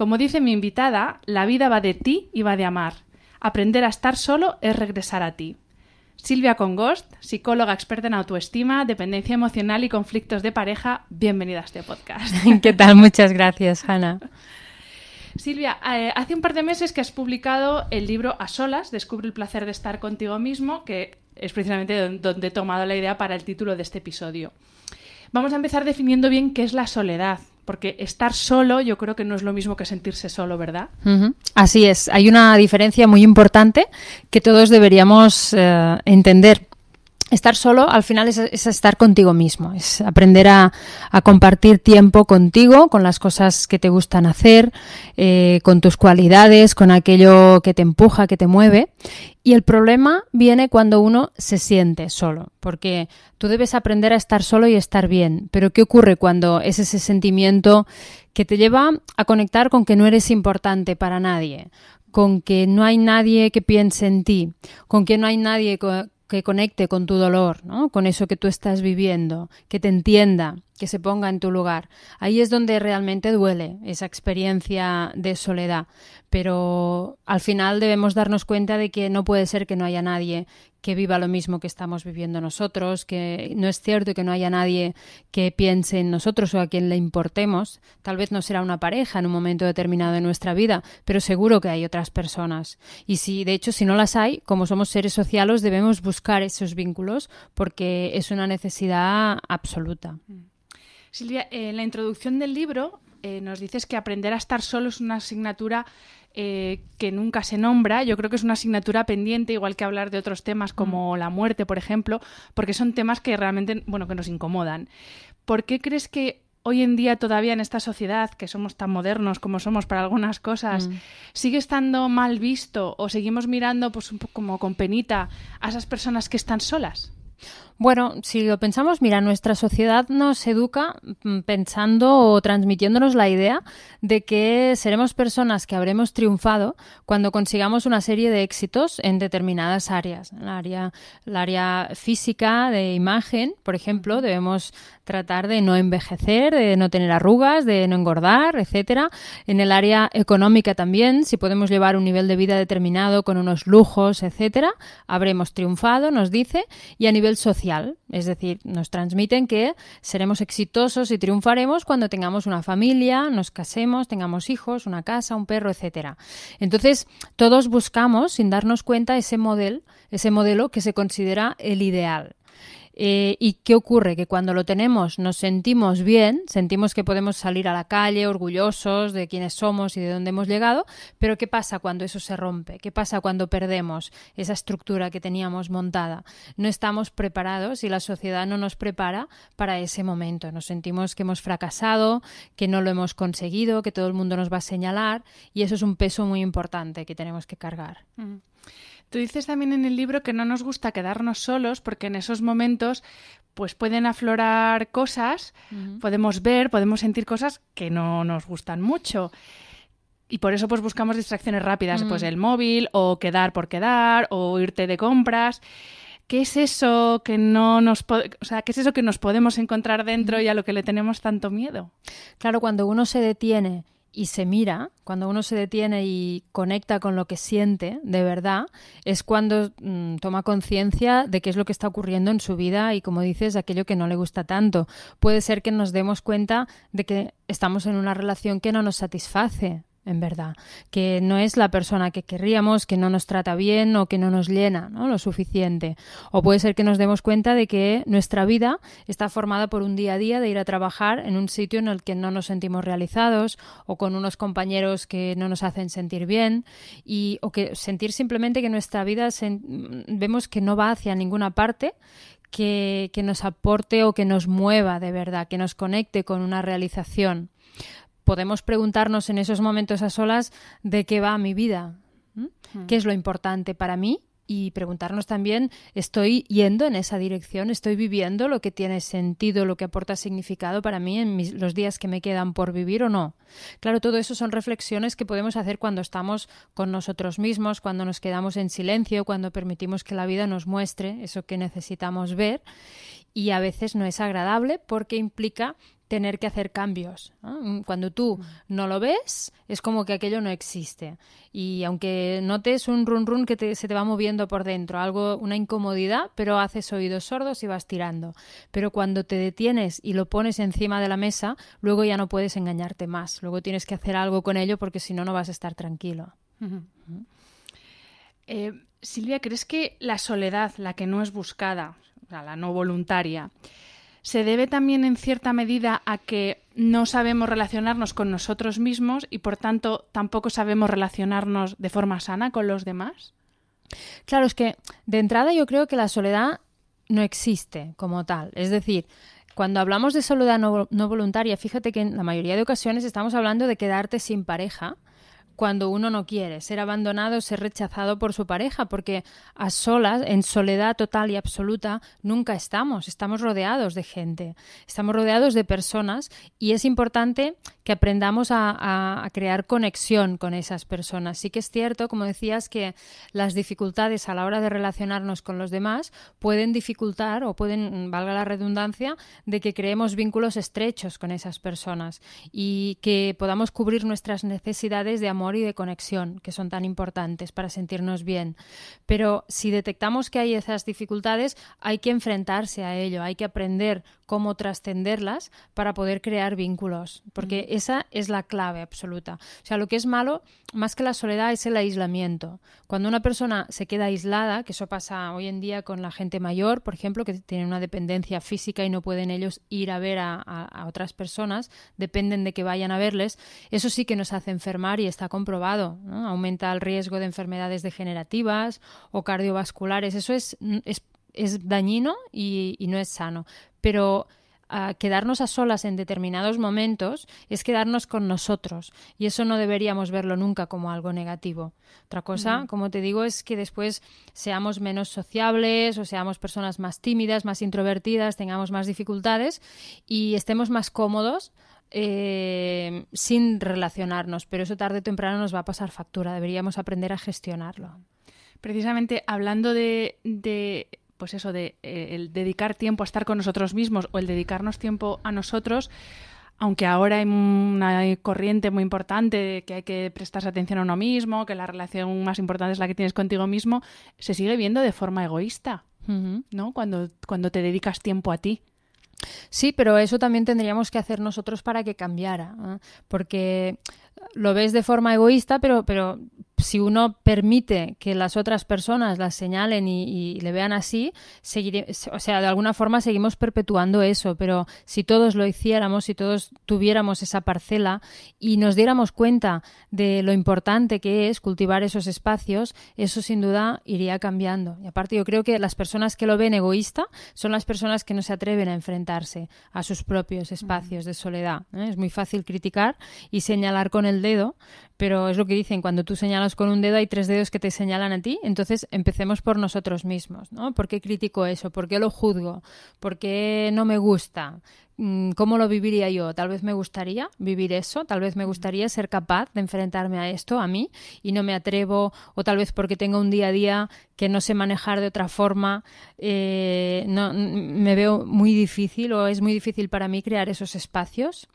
Como dice mi invitada, la vida va de ti y va de amar. Aprender a estar solo es regresar a ti. Silvia Congost, psicóloga experta en autoestima, dependencia emocional y conflictos de pareja, bienvenida a este podcast. ¿Qué tal? Muchas gracias, Hanna. Silvia, eh, hace un par de meses que has publicado el libro A Solas, Descubre el placer de estar contigo mismo, que es precisamente donde he tomado la idea para el título de este episodio. Vamos a empezar definiendo bien qué es la soledad. Porque estar solo yo creo que no es lo mismo que sentirse solo, ¿verdad? Así es, hay una diferencia muy importante que todos deberíamos eh, entender. Estar solo al final es, estar contigo mismo, es aprender a, compartir tiempo contigo, con las cosas que te gustan hacer, eh, con tus cualidades, con aquello que te empuja, que te mueve. Y el problema viene cuando uno se siente solo, porque tú debes aprender a estar solo y estar bien. Pero ¿qué ocurre cuando es ese sentimiento que te lleva a conectar con que no eres importante para nadie, con que no hay nadie que piense en ti, con que no hay nadie que conecte con tu dolor, ¿no? con eso que tú estás viviendo, que te entienda que se ponga en tu lugar. Ahí es donde realmente duele esa experiencia de soledad. Pero al final debemos darnos cuenta de que no puede ser que no haya nadie que viva lo mismo que estamos viviendo nosotros, que no es cierto que no haya nadie que piense en nosotros o a quien le importemos. Tal vez no será una pareja en un momento determinado de nuestra vida, pero seguro que hay otras personas. Y si, de hecho, si no las hay, como somos seres sociales, debemos buscar esos vínculos porque es una necesidad absoluta. Mm. Silvia, eh, en la introducción del libro eh, nos dices que aprender a estar solo es una asignatura eh, que nunca se nombra. Yo creo que es una asignatura pendiente, igual que hablar de otros temas como mm. la muerte, por ejemplo, porque son temas que realmente, bueno, que nos incomodan. ¿Por qué crees que hoy en día todavía en esta sociedad, que somos tan modernos como somos para algunas cosas, mm. sigue estando mal visto o seguimos mirando pues un poco como con penita a esas personas que están solas? Bueno, si lo pensamos, mira, nuestra sociedad nos educa mm, pensando o transmitiéndonos la idea de que seremos personas que habremos triunfado cuando consigamos una serie de éxitos en determinadas áreas. El área, el área física de imagen, por ejemplo, debemos tratar de no envejecer, de no tener arrugas, de no engordar, etcétera. En el área económica también, si podemos llevar un nivel de vida determinado con unos lujos, etcétera, habremos triunfado, nos dice, y a nivel social, es decir, nos transmiten que seremos exitosos y triunfaremos cuando tengamos una familia, nos casemos, tengamos hijos, una casa, un perro, etcétera. Entonces, todos buscamos, sin darnos cuenta, ese modelo, ese modelo que se considera el ideal. Eh, ¿Y qué ocurre? Que cuando lo tenemos nos sentimos bien, sentimos que podemos salir a la calle orgullosos de quiénes somos y de dónde hemos llegado, pero ¿qué pasa cuando eso se rompe? ¿Qué pasa cuando perdemos esa estructura que teníamos montada? No estamos preparados y la sociedad no nos prepara para ese momento. Nos sentimos que hemos fracasado, que no lo hemos conseguido, que todo el mundo nos va a señalar y eso es un peso muy importante que tenemos que cargar. Mm. Tú dices también en el libro que no nos gusta quedarnos solos porque en esos momentos pues pueden aflorar cosas, podemos ver, podemos sentir cosas que no nos gustan mucho. Y por eso pues buscamos distracciones rápidas, pues el móvil o quedar por quedar o irte de compras. ¿Qué es eso que no nos, o sea, qué es eso que nos podemos encontrar dentro y a lo que le tenemos tanto miedo? Claro, cuando uno se detiene y se mira, cuando uno se detiene y conecta con lo que siente de verdad, es cuando mm, toma conciencia de qué es lo que está ocurriendo en su vida y, como dices, aquello que no le gusta tanto. Puede ser que nos demos cuenta de que estamos en una relación que no nos satisface, en verdad, que no es la persona que querríamos, que no nos trata bien o que no nos llena lo suficiente. O puede ser que nos demos cuenta de que nuestra vida está formada por un día a día de ir a trabajar en un sitio en el que no nos sentimos realizados o con unos compañeros que no nos hacen sentir bien y, o que sentir simplemente que nuestra vida vemos que no va hacia ninguna parte, que, que, nos aporte o que nos mueva de verdad, que nos conecte con una realización podemos preguntarnos en esos momentos a solas de qué va mi vida, mm. qué es lo importante para mí y preguntarnos también, ¿estoy yendo en esa dirección? ¿Estoy viviendo lo que tiene sentido, lo que aporta significado para mí en los días que me quedan por vivir o no? Claro, todo eso son reflexiones que podemos hacer cuando estamos con nosotros mismos, cuando nos quedamos en silencio, cuando permitimos que la vida nos muestre eso que necesitamos ver. Y a veces no es agradable porque implica tener que hacer cambios. Mm, cuando tú mm. no lo ves, es como que aquello no existe. Y aunque notes un run run que se te va moviendo por dentro, algo, una incomodidad, pero haces oídos sordos y vas tirando. Pero cuando te detienes y lo pones encima de la mesa, luego ya no puedes engañarte más. Luego tienes que hacer algo con ello porque si no, no vas a estar tranquilo. Eh, Silvia, ¿crees que la soledad, la que no es buscada, la no voluntaria, se debe también en cierta medida a que no sabemos relacionarnos con nosotros mismos y por tanto tampoco sabemos relacionarnos de forma sana con los demás? Claro, es que de entrada yo creo que la soledad no existe como tal. Es decir, cuando hablamos de soledad no, voluntaria, fíjate que en la mayoría de ocasiones estamos hablando de quedarte sin pareja cuando uno no quiere ser abandonado, ser rechazado por su pareja, porque a solas, en soledad total y absoluta, nunca estamos, estamos rodeados de gente, estamos rodeados de personas y es importante que aprendamos a, crear conexión con esas personas. Sí que es cierto, como decías, que las dificultades a la hora de relacionarnos con los demás pueden dificultar o pueden, valga la redundancia, de que creemos vínculos estrechos con esas personas y que podamos cubrir nuestras necesidades de amor y de conexión, que son tan importantes para sentirnos bien. Pero si detectamos que hay esas dificultades, hay que enfrentarse a ello, hay que aprender cómo trascenderlas para poder crear vínculos, porque mm. esa es la clave absoluta. O sea, lo que es malo, más que la soledad, es el aislamiento. Cuando una persona se queda aislada, que eso pasa hoy en día con la gente mayor, por ejemplo, que tiene una dependencia física y no pueden ellos ir a ver a, otras personas, dependen de que vayan a verles, eso sí que nos hace enfermar y está comprobado. Aumenta el riesgo de enfermedades degenerativas o cardiovasculares. Eso es mm, es dañino y, no es sano. Pero ah, quedarnos a solas en determinados momentos es quedarnos con nosotros y eso no deberíamos verlo nunca como algo negativo. Otra cosa, como te digo, es que después seamos menos sociables o seamos personas más tímidas, más introvertidas, tengamos más dificultades y estemos más cómodos. Eh, sin relacionarnos, pero eso tarde o temprano nos va a pasar factura, deberíamos aprender a gestionarlo. Precisamente hablando de pues eso de eh, el dedicar tiempo a estar con nosotros mismos o el dedicarnos tiempo a nosotros, aunque ahora hay una corriente muy importante de que hay que prestarse atención a uno mismo, que la relación más importante es la que tienes contigo mismo, se sigue viendo de forma egoísta, ¿no? Cuando, cuando te dedicas tiempo a ti. Sí, pero eso también tendríamos que hacer nosotros para que cambiara, ¿eh? porque lo ves de forma egoísta, pero, pero si uno permite que las otras personas las señalen y, le vean así, o sea, de alguna forma seguimos perpetuando eso, pero si todos lo hiciéramos, si todos tuviéramos esa parcela y nos diéramos cuenta de lo importante que es cultivar esos espacios, eso sin duda iría cambiando. Y aparte yo creo que las personas que lo ven egoísta son las personas que no se atreven a enfrentarse a sus propios espacios de soledad. ¿eh? Es muy fácil criticar y señalar con el dedo, pero es lo que dicen, cuando tú señalas con un dedo hay tres dedos que te señalan a ti, entonces empecemos por nosotros mismos, ¿no? ¿Por qué critico eso? ¿Por qué lo juzgo? ¿Por qué no me gusta? Mm, ¿Cómo lo viviría yo? Tal vez me gustaría vivir eso, tal vez me gustaría ser capaz de enfrentarme a esto, a mí, y no me atrevo, o tal vez porque tengo un día a día que no sé manejar de otra forma, eh, no, mm, me veo muy difícil o es muy difícil para mí crear esos espacios.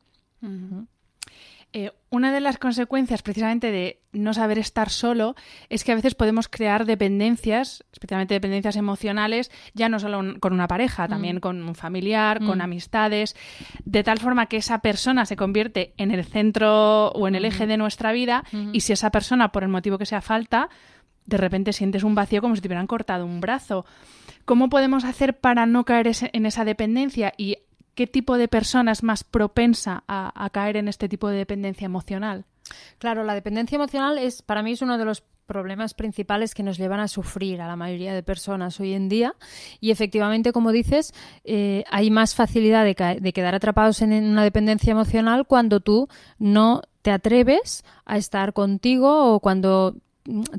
Eh, una de las consecuencias precisamente de no saber estar solo es que a veces podemos crear dependencias, especialmente dependencias emocionales, ya no solo con una pareja, mm. también con un familiar, con mm. amistades, de tal forma que esa persona se convierte en el centro o en el eje de nuestra vida y si esa persona, por el motivo que sea falta, de repente sientes un vacío como si te hubieran cortado un brazo. ¿Cómo podemos hacer para no caer en esa dependencia y qué tipo de persona es más propensa a, caer en este tipo de dependencia emocional? Claro, la dependencia emocional es para mí es uno de los problemas principales que nos llevan a sufrir a la mayoría de personas hoy en día. Y efectivamente, como dices, eh, hay más facilidad de, quedar atrapados en una dependencia emocional cuando tú no te atreves a estar contigo o cuando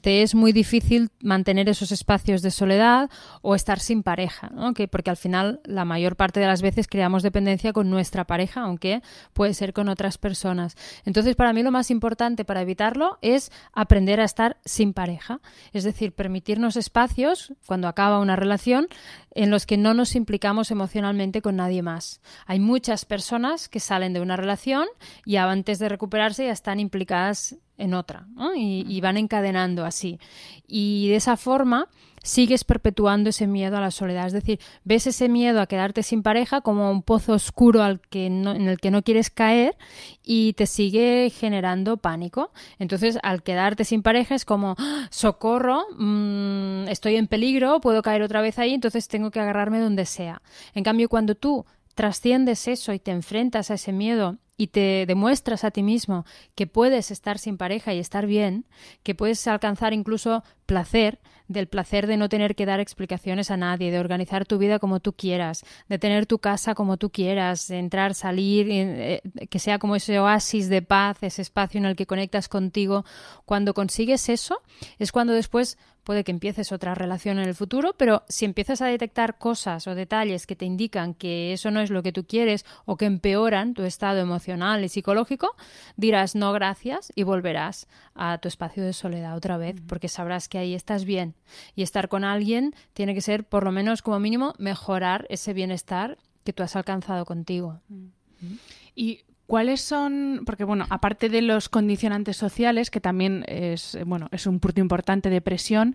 te es muy difícil mantener esos espacios de soledad o estar sin pareja, porque al final la mayor parte de las veces creamos dependencia con nuestra pareja, aunque puede ser con otras personas. Entonces, para mí lo más importante para evitarlo es aprender a estar sin pareja, es decir, permitirnos espacios cuando acaba una relación en los que no nos implicamos emocionalmente con nadie más. Hay muchas personas que salen de una relación y antes de recuperarse ya están implicadas en otra, y, van encadenando así. Y de esa forma sigues perpetuando ese miedo a la soledad. Es decir, ves ese miedo a quedarte sin pareja como un pozo oscuro al que en el que no quieres caer y te sigue generando pánico. Entonces, al quedarte sin pareja es como, ¡Ah! socorro, mm, estoy en peligro, puedo caer otra vez ahí, entonces tengo que agarrarme donde sea. En cambio, cuando tú trasciendes eso y te enfrentas a ese miedo y te demuestras a ti mismo que puedes estar sin pareja y estar bien, que puedes alcanzar incluso placer, del placer de no tener que dar explicaciones a nadie, de organizar tu vida como tú quieras, de tener tu casa como tú quieras, de entrar, salir, eh, eh, que sea como ese oasis de paz, ese espacio en el que conectas contigo, cuando consigues eso es cuando después puede que empieces otra relación en el futuro, pero si empiezas a detectar cosas o detalles que te indican que eso no es lo que tú quieres o que empeoran tu estado emocional y psicológico, dirás no gracias y volverás a tu espacio de soledad otra vez, porque sabrás que ahí estás bien. Y estar con alguien tiene que ser, por lo menos como mínimo, mejorar ese bienestar que tú has alcanzado contigo. Mm. Y ¿Cuáles son? Porque bueno, aparte de los condicionantes sociales, que también es bueno, es un punto importante de presión,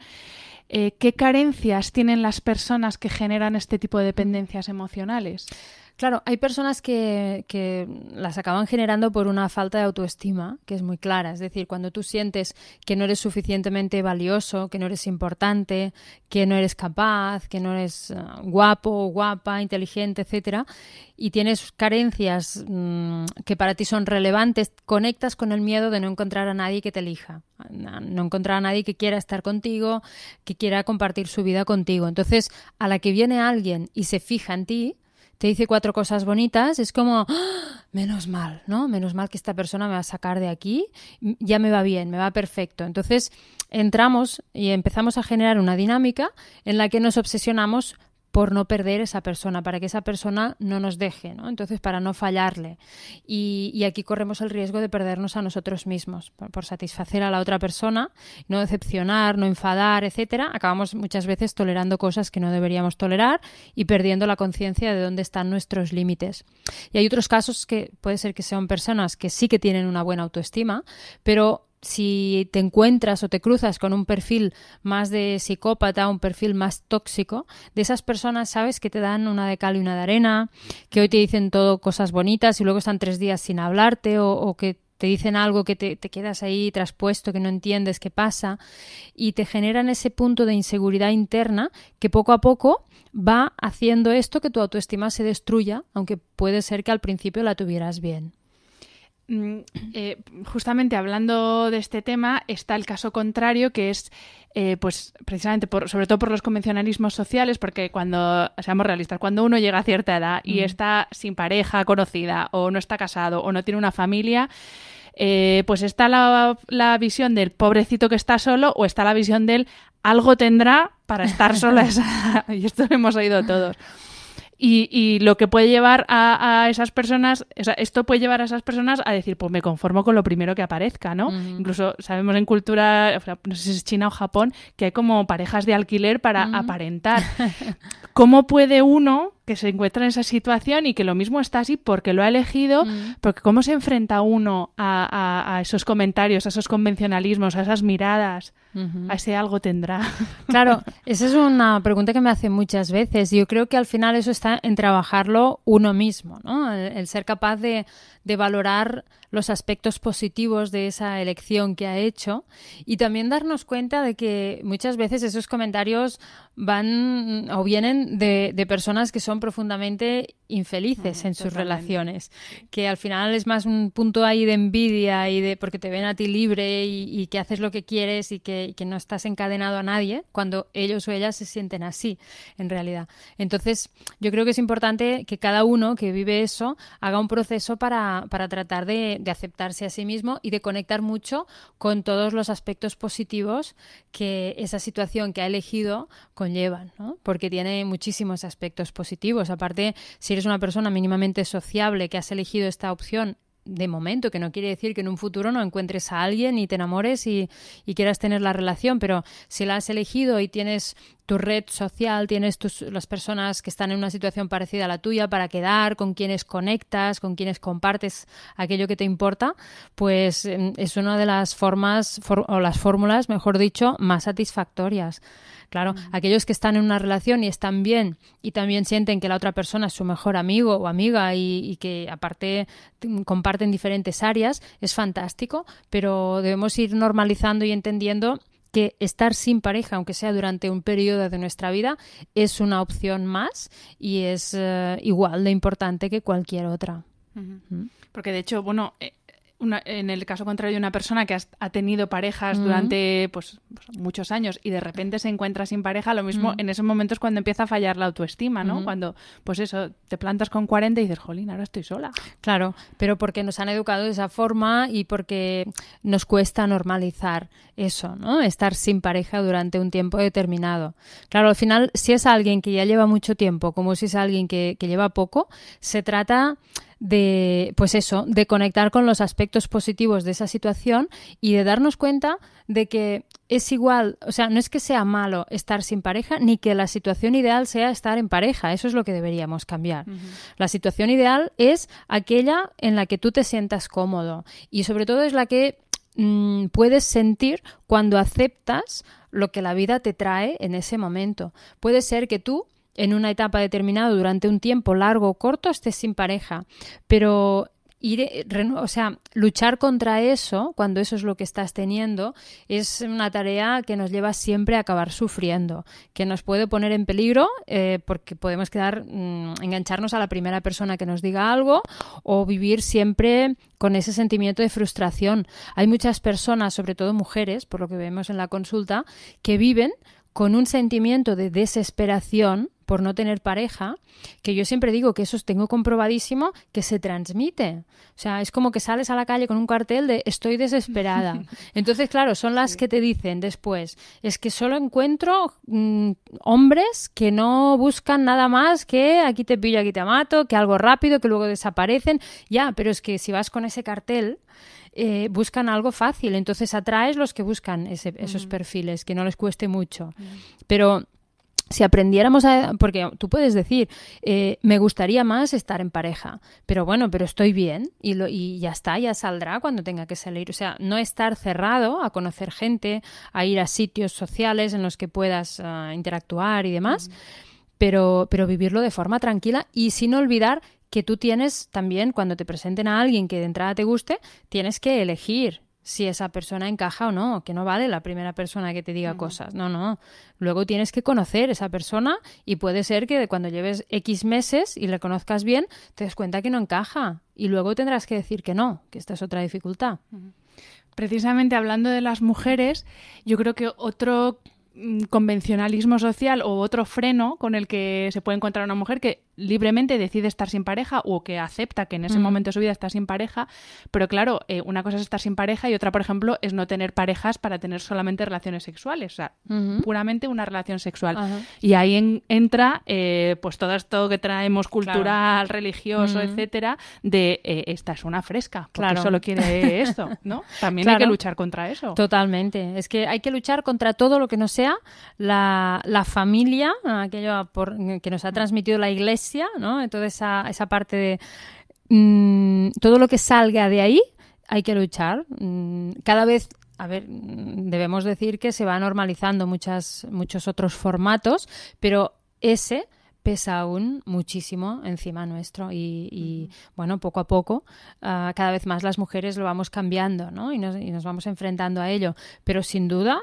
eh, ¿qué carencias tienen las personas que generan este tipo de dependencias emocionales? Claro, hay personas que, las acaban generando por una falta de autoestima, que es muy clara. Es decir, cuando tú sientes que no eres suficientemente valioso, que no eres importante, que no eres capaz, que no eres eh, guapo, guapa, inteligente, etcétera, y tienes carencias mm, que para ti son relevantes, conectas con el miedo de no encontrar a nadie que te elija, no encontrar a nadie que quiera estar contigo, que quiera compartir su vida contigo. Entonces, a la que viene alguien y se fija en ti, te dice cuatro cosas bonitas, es como, ¡Ah! menos mal, ¿no? Menos mal que esta persona me va a sacar de aquí, ya me va bien, me va perfecto. Entonces entramos y empezamos a generar una dinámica en la que nos obsesionamos por no perder esa persona, para que esa persona no nos deje, Entonces, para no fallarle. Y, aquí corremos el riesgo de perdernos a nosotros mismos, por, por, satisfacer a la otra persona, no decepcionar, no enfadar, etcétera. Acabamos muchas veces tolerando cosas que no deberíamos tolerar y perdiendo la conciencia de dónde están nuestros límites. Y hay otros casos que puede ser que sean personas que sí que tienen una buena autoestima, pero si te encuentras o te cruzas con un perfil más de psicópata, un perfil más tóxico, de esas personas sabes que te dan una de cal y una de arena, que hoy te dicen todo cosas bonitas y luego están tres días sin hablarte o, que te dicen algo que te, quedas ahí traspuesto, que no entiendes qué pasa, y te generan ese punto de inseguridad interna que poco a poco va haciendo esto que tu autoestima se destruya, aunque puede ser que al principio la tuvieras bien. Mm, eh, justamente hablando de este tema, está el caso contrario, que es, eh, pues, precisamente, sobre todo por los convencionalismos sociales, porque cuando, seamos realistas, cuando uno llega a cierta edad y mm. está sin pareja conocida, o no está casado, o no tiene una familia, eh, pues está la, la, visión del pobrecito que está solo, o está la visión del algo tendrá para estar sola. y esto lo hemos oído todos y, lo que puede llevar a, esas personas, o sea, esto puede llevar a esas personas a decir, pues me conformo con lo primero que aparezca, ¿no? Incluso sabemos en cultura, no sé si es China o Japón, que hay como parejas de alquiler para aparentar. ¿Cómo puede uno que se encuentra en esa situación y que lo mismo está así porque lo ha elegido, mm. porque cómo se enfrenta uno a, esos comentarios, a esos convencionalismos, a esas miradas, a ese algo tendrá. Claro, esa es una pregunta que me hacen muchas veces. Yo creo que al final eso está en trabajarlo uno mismo, ¿no? el ser capaz de, de valorar los aspectos positivos de esa elección que ha hecho y también darnos cuenta de que muchas veces esos comentarios van o vienen de, personas que son profundamente infelices en sus relaciones, que al final es más un punto ahí de envidia y de porque te ven a ti libre y, y que haces lo que quieres y que, no estás encadenado a nadie cuando ellos o ellas se sienten así en realidad. Entonces yo creo que es importante que cada uno que vive eso haga un proceso para para, tratar de, aceptarse a sí mismo y de conectar mucho con todos los aspectos positivos que esa situación que ha elegido conlleva, ¿no? porque tiene muchísimos aspectos positivos. Aparte, si eres una persona mínimamente sociable que has elegido esta opción de momento, que no quiere decir que en un futuro no encuentres a alguien y te enamores y, quieras tener la relación, pero si la has elegido y tienes tu red social, tienes tus, las personas que están en una situación parecida a la tuya para quedar, con quienes conectas, con quienes compartes aquello que te importa, pues mm, es una de las formas o las fórmulas, mejor dicho, más satisfactorias. Claro, aquellos que están en una relación y están bien y también sienten que la otra persona es su mejor amigo o amiga y, que aparte comparten diferentes áreas, es fantástico, pero debemos ir normalizando y entendiendo que estar sin pareja, aunque sea durante un periodo de nuestra vida, es una opción más y es eh, igual de importante que cualquier otra. Porque de hecho, bueno, eh, en el caso contrario de una persona que ha tenido parejas durante pues, pues, muchos años y de repente se encuentra sin pareja, lo mismo mm. en esos momentos cuando empieza a fallar la autoestima, ¿no? Cuando, pues eso, te plantas con 40 y dices, jolín, ahora estoy sola. Claro, pero porque nos han educado de esa forma y porque nos cuesta normalizar eso, ¿no? Estar sin pareja durante un tiempo determinado. Claro, al final, si es alguien que ya lleva mucho tiempo, como si es alguien que, que lleva poco, se trata de, pues eso, de conectar con los aspectos positivos de esa situación y de darnos cuenta de que es igual, o sea, no es que sea malo estar sin pareja, ni que la situación ideal sea estar en pareja, eso es lo que deberíamos cambiar. La situación ideal es aquella en la que tú te sientas cómodo y sobre todo es la que mm, puedes sentir cuando aceptas lo que la vida te trae en ese momento. Puede ser que tú en una etapa determinada durante un tiempo largo o corto estés sin pareja, pero ir, o sea, luchar contra eso, cuando eso es lo que estás teniendo, es una tarea que nos lleva siempre a acabar sufriendo, que nos puede poner en peligro eh, porque podemos quedar, mm, engancharnos a la primera persona que nos diga algo o vivir siempre con ese sentimiento de frustración. Hay muchas personas, sobre todo mujeres, por lo que vemos en la consulta, que viven con un sentimiento de desesperación por no tener pareja, que yo siempre digo que eso tengo comprobadísimo, que se transmite. O sea, es como que sales a la calle con un cartel de estoy desesperada. Entonces, claro, son las que te dicen después, es que solo encuentro mm, hombres que no buscan nada más que aquí te pillo, aquí te mato, que algo rápido, que luego desaparecen. Ya, pero es que si vas con ese cartel... Eh, buscan algo fácil, entonces atraes los que buscan esos perfiles, que no les cueste mucho. Pero si aprendiéramos a... Porque tú puedes decir, eh, me gustaría más estar en pareja, pero bueno, pero estoy bien y, lo, y ya está, ya saldrá cuando tenga que salir. O sea, no estar cerrado a conocer gente, a ir a sitios sociales en los que puedas ah, interactuar y demás, mm. pero, pero vivirlo de forma tranquila y sin olvidar que tú tienes también, cuando te presenten a alguien que de entrada te guste, tienes que elegir si esa persona encaja o no, que no vale la primera persona que te diga cosas, no, no. Luego tienes que conocer esa persona y puede ser que cuando lleves X meses y le conozcas bien, te des cuenta que no encaja y luego tendrás que decir que no, que esta es otra dificultad. Precisamente hablando de las mujeres, yo creo que otro mm, convencionalismo social o otro freno con el que se puede encontrar una mujer que libremente decide estar sin pareja o que acepta que en ese momento de su vida está sin pareja, pero claro, eh, una cosa es estar sin pareja y otra, por ejemplo, es no tener parejas para tener solamente relaciones sexuales, o sea, puramente una relación sexual. Y ahí entra eh, pues todo esto que traemos cultural, religioso, etcétera, de eh, esta es una fresca, porque claro. solo quiere esto, ¿no? También hay que luchar contra eso. Totalmente, es que hay que luchar contra todo lo que no sea la, familia, aquello que nos ha transmitido la iglesia, Toda esa, parte de mm, todo lo que salga de ahí hay que luchar. Mm, cada vez a ver, mm, debemos decir que se va normalizando muchas, muchos otros formatos, pero ese pesa aún muchísimo encima nuestro y, bueno, poco a poco ah, cada vez más las mujeres lo vamos cambiando y nos vamos enfrentando a ello. Pero sin duda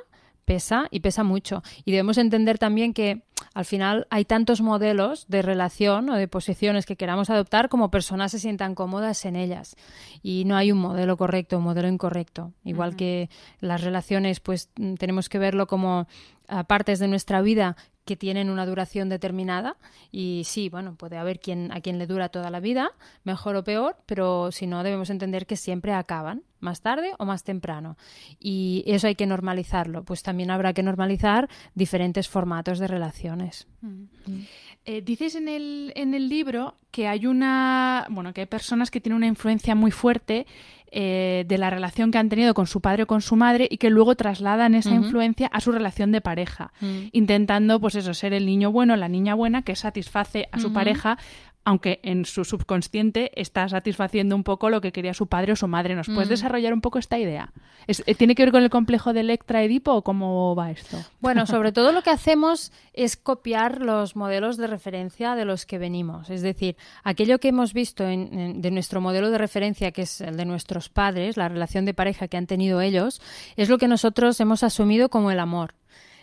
pesa y pesa mucho. Y debemos entender también que al final hay tantos modelos de relación o de posiciones que queramos adoptar como personas se sientan cómodas en ellas. Y no hay un modelo correcto, un modelo incorrecto. Igual que las relaciones, pues mm, tenemos que verlo como ah, partes de nuestra vida que tienen una duración determinada y sí, bueno, puede haber quien, a quien le dura toda la vida, mejor o peor, pero si no debemos entender que siempre acaban, más tarde o más temprano. Y eso hay que normalizarlo, pues también habrá que normalizar diferentes formatos de relaciones. Mm. Mm. Eh, dices en el, libro que hay una. Bueno, que hay personas que tienen una influencia muy fuerte eh, de la relación que han tenido con su padre o con su madre y que luego trasladan esa influencia a su relación de pareja, mm. intentando, pues eso, ser el niño bueno, la niña buena que satisface a su pareja aunque en su subconsciente está satisfaciendo un poco lo que quería su padre o su madre. ¿Nos puedes mm. desarrollar un poco esta idea? Eh, ¿Tiene que ver con el complejo de Electra Edipo o cómo va esto? Bueno, sobre todo lo que hacemos es copiar los modelos de referencia de los que venimos. Es decir, aquello que hemos visto en, de nuestro modelo de referencia, que es el de nuestros padres, la relación de pareja que han tenido ellos, es lo que nosotros hemos asumido como el amor.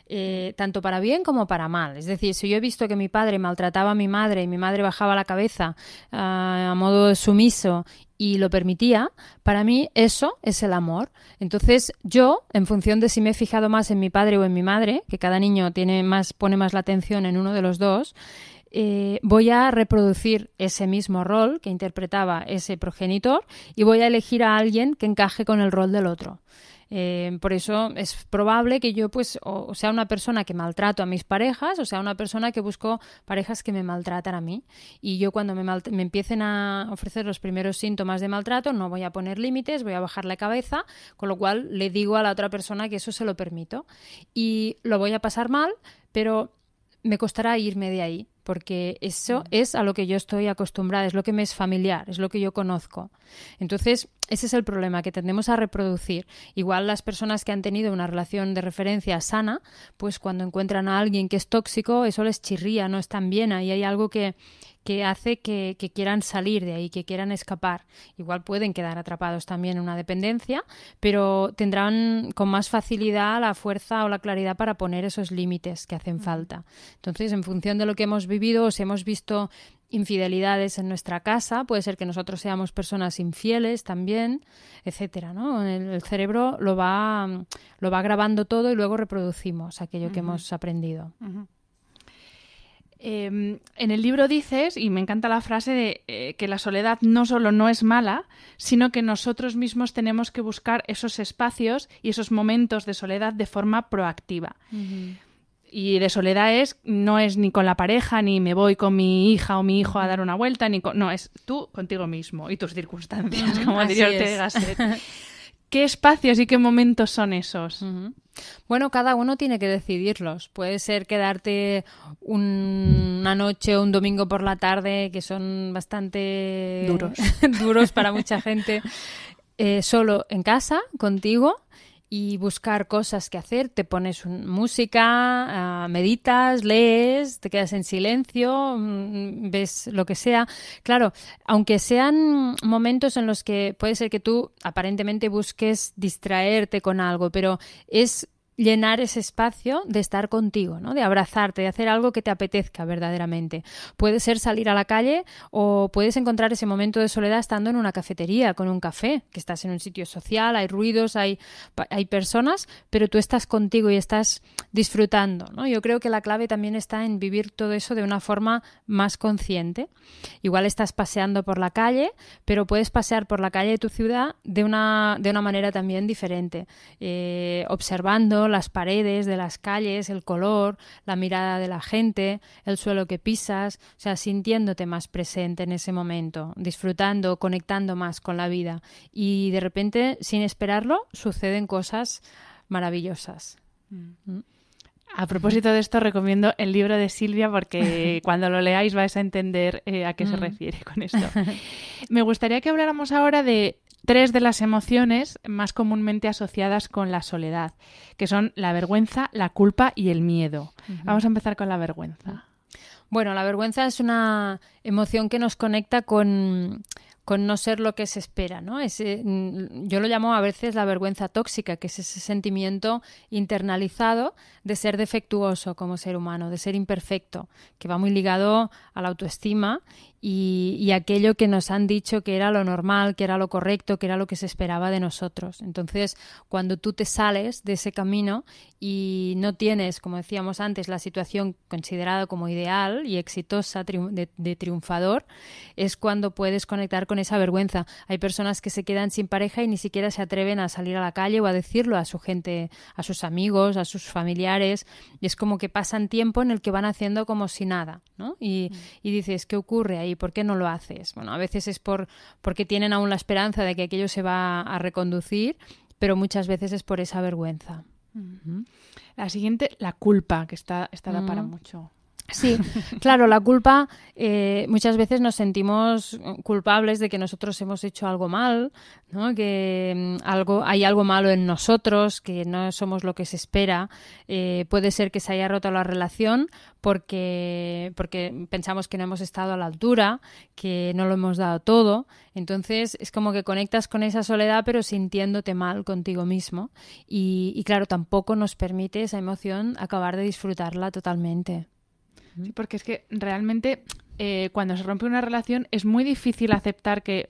Eh, tanto para bien como para mal. Es decir, si yo he visto que mi padre maltrataba a mi madre y mi madre bajaba la cabeza ah, a modo sumiso y lo permitía, para mí eso es el amor. Entonces yo, en función de si me he fijado más en mi padre o en mi madre, que cada niño tiene más, pone más la atención en uno de los dos, eh, voy a reproducir ese mismo rol que interpretaba ese progenitor y voy a elegir a alguien que encaje con el rol del otro. Eh, por eso es probable que yo, pues, sea una persona que maltrato a mis parejas, o sea una persona que busco parejas que me maltratan a mí. Y yo cuando me empiecen a ofrecer los primeros síntomas de maltrato, no voy a poner límites, voy a bajar la cabeza, con lo cual le digo a la otra persona que eso se lo permito. Y lo voy a pasar mal, pero me costará irme de ahí porque eso es a lo que yo estoy acostumbrada, es lo que me es familiar, es lo que yo conozco. Entonces, ese es el problema, que tendemos a reproducir. Igual las personas que han tenido una relación de referencia sana, pues cuando encuentran a alguien que es tóxico, eso les chirría, no están bien, ahí hay algo que, que hace que, quieran salir de ahí, que quieran escapar. Igual pueden quedar atrapados también en una dependencia, pero tendrán con más facilidad la fuerza o la claridad para poner esos límites que hacen falta. Entonces, en función de lo que hemos vivido, o si hemos visto infidelidades en nuestra casa, puede ser que nosotros seamos personas infieles también, etcétera, ¿no? El, cerebro lo va, lo va grabando todo y luego reproducimos aquello que hemos aprendido. Em, en el libro dices, y me encanta la frase de eh, que la soledad no solo no es mala, sino que nosotros mismos tenemos que buscar esos espacios y esos momentos de soledad de forma proactiva. Y de soledad es, no es ni con la pareja, ni me voy con mi hija o mi hijo a dar una vuelta, ni no, es tú contigo mismo y tus circunstancias, como diría Ortega ¿Qué espacios y qué momentos son esos? Bueno, cada uno tiene que decidirlos. Puede ser quedarte una noche o un domingo por la tarde, que son bastante duros, duros para mucha gente, eh, solo en casa, contigo, y buscar cosas que hacer. Te pones música, ah, meditas, lees, te quedas en silencio, mm, ves lo que sea. Claro, aunque sean momentos en los que puede ser que tú aparentemente busques distraerte con algo, pero es llenar ese espacio de estar contigo, de abrazarte, de hacer algo que te apetezca verdaderamente. Puede ser salir a la calle o puedes encontrar ese momento de soledad estando en una cafetería, con un café, que estás en un sitio social, hay ruidos, hay, hay personas, pero tú estás contigo y estás disfrutando. Yo creo que la clave también está en vivir todo eso de una forma más consciente. Igual estás paseando por la calle, pero puedes pasear por la calle de tu ciudad de una, de una manera también diferente, eh, observando, las paredes de las calles, el color, la mirada de la gente, el suelo que pisas, o sea, sintiéndote más presente en ese momento, disfrutando, conectando más con la vida. Y de repente, sin esperarlo, suceden cosas maravillosas. Mm. A propósito de esto, recomiendo el libro de Silvia porque cuando lo leáis vais a entender eh, a qué se mm. refiere con esto. Me gustaría que habláramos ahora de tres de las emociones más comúnmente asociadas con la soledad, que son la vergüenza, la culpa y el miedo. Vamos a empezar con la vergüenza. Bueno, la vergüenza es una emoción que nos conecta con, no ser lo que se espera, ¿no? Eh, yo lo llamo a veces la vergüenza tóxica, que es ese sentimiento internalizado de ser defectuoso como ser humano, de ser imperfecto, que va muy ligado a la autoestima y, aquello que nos han dicho que era lo normal, que era lo correcto, que era lo que se esperaba de nosotros. Entonces, cuando tú te sales de ese camino y no tienes, como decíamos antes, la situación considerada como ideal y exitosa de, triunfador, es cuando puedes conectar con esa vergüenza. Hay personas que se quedan sin pareja y ni siquiera se atreven a salir a la calle o a decirlo a su gente, a sus amigos, a sus familiares. Y es como que pasan tiempo en el que van haciendo como si nada, ¿no? Y, mm. y dices, ¿qué ocurre ahí? por qué no lo haces? Bueno, a veces es por, porque tienen aún la esperanza de que aquello se va a reconducir, pero muchas veces es por esa vergüenza. La siguiente, la culpa, que está, está para mucho. Sí, claro, la culpa, eh, muchas veces nos sentimos culpables de que nosotros hemos hecho algo mal, ¿no? que mm, algo, hay algo malo en nosotros, que no somos lo que se espera. Eh, puede ser que se haya roto la relación porque, porque pensamos que no hemos estado a la altura, que no lo hemos dado todo. Entonces es como que conectas con esa soledad pero sintiéndote mal contigo mismo. y claro, tampoco nos permite esa emoción acabar de disfrutarla totalmente porque es que realmente eh, cuando se rompe una relación es muy difícil aceptar que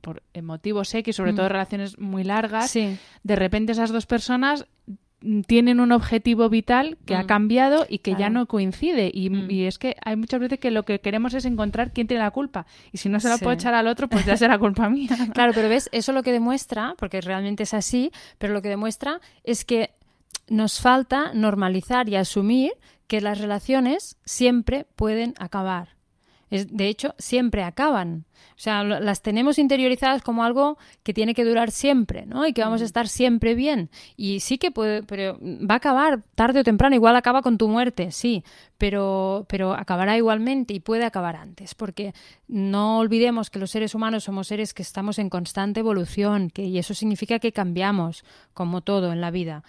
por eh, motivos X, sobre mm. todo relaciones muy largas, de repente esas dos personas mm, tienen un objetivo vital que ha mm. cambiado y que ya no coincide. Y, es que hay muchas veces que lo que queremos es encontrar quién tiene la culpa. Y si no se la puedo echar al otro, pues ya será culpa mía. Claro, pero ves, eso lo que demuestra, porque realmente es así, pero lo que demuestra es que nos falta normalizar y asumir que las relaciones siempre pueden acabar. Es, de hecho, siempre acaban. O sea, las tenemos interiorizadas como algo que tiene que durar siempre, ¿no? Y que vamos a estar siempre bien. Y sí que puede, pero va a acabar tarde o temprano. Igual acaba con tu muerte, sí, pero, pero acabará igualmente y puede acabar antes. Porque no olvidemos que los seres humanos somos seres que estamos en constante evolución, que, y eso significa que cambiamos, como todo en la vida.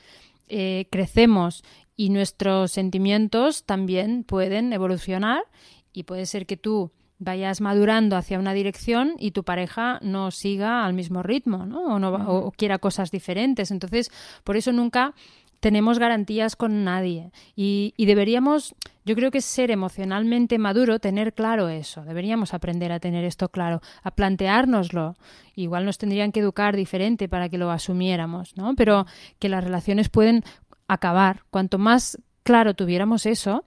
Eh, crecemos y nuestros sentimientos también pueden evolucionar y puede ser que tú vayas madurando hacia una dirección y tu pareja no siga al mismo ritmo O, no quiera cosas diferentes. Entonces, por eso nunca tenemos garantías con nadie y, deberíamos, yo creo que ser emocionalmente maduro, tener claro eso, deberíamos aprender a tener esto claro, a planteárnoslo. Igual nos tendrían que educar diferente para que lo asumiéramos, ¿no? Pero que las relaciones pueden acabar. Cuanto más claro tuviéramos eso,